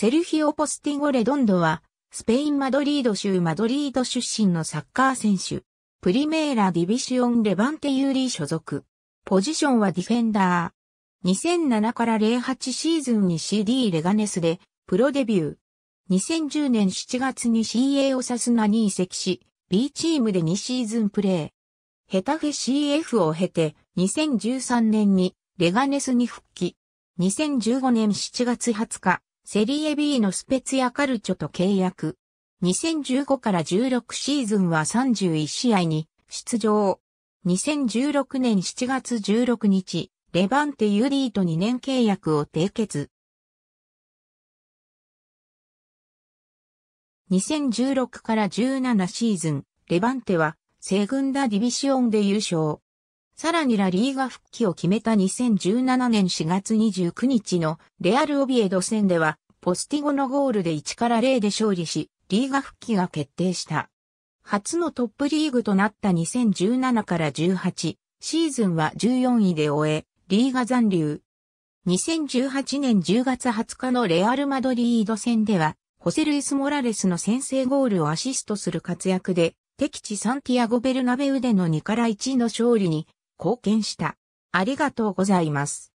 セルヒオ・ポスティゴ・レドンドは、スペイン・マドリード州マドリード出身のサッカー選手。プリメーラ・ディビシオン・レバンテ・ユーリー所属。ポジションはディフェンダー。2007から08シーズンに CD レガネスでプロデビュー。2010年7月に CA オサスナに移籍し、B チームで2シーズンプレー。ヘタフェ CF を経て、2013年にレガネスに復帰。2015年7月20日、セリエ B のスペツヤカルチョと契約。2015から16シーズンは31試合に出場。2016年7月16日、レバンテユリーと2年契約を締結。2016から17シーズン、レバンテは、西軍ダディビシオンで優勝。さらにラリーが復帰を決めた2017年4月29日のレアル・オビエド戦では、ポスティゴのゴールで1から0で勝利し、リーガ復帰が決定した。初のトップリーグとなった2017から18シーズンは14位で終え、リーガ残留。2018年10月20日のレアル・マドリード戦では、ホセルイス・モラレスの先制ゴールをアシストする活躍で、敵地サンティアゴ・ベルナベウでの2から1の勝利に貢献した。ありがとうございます。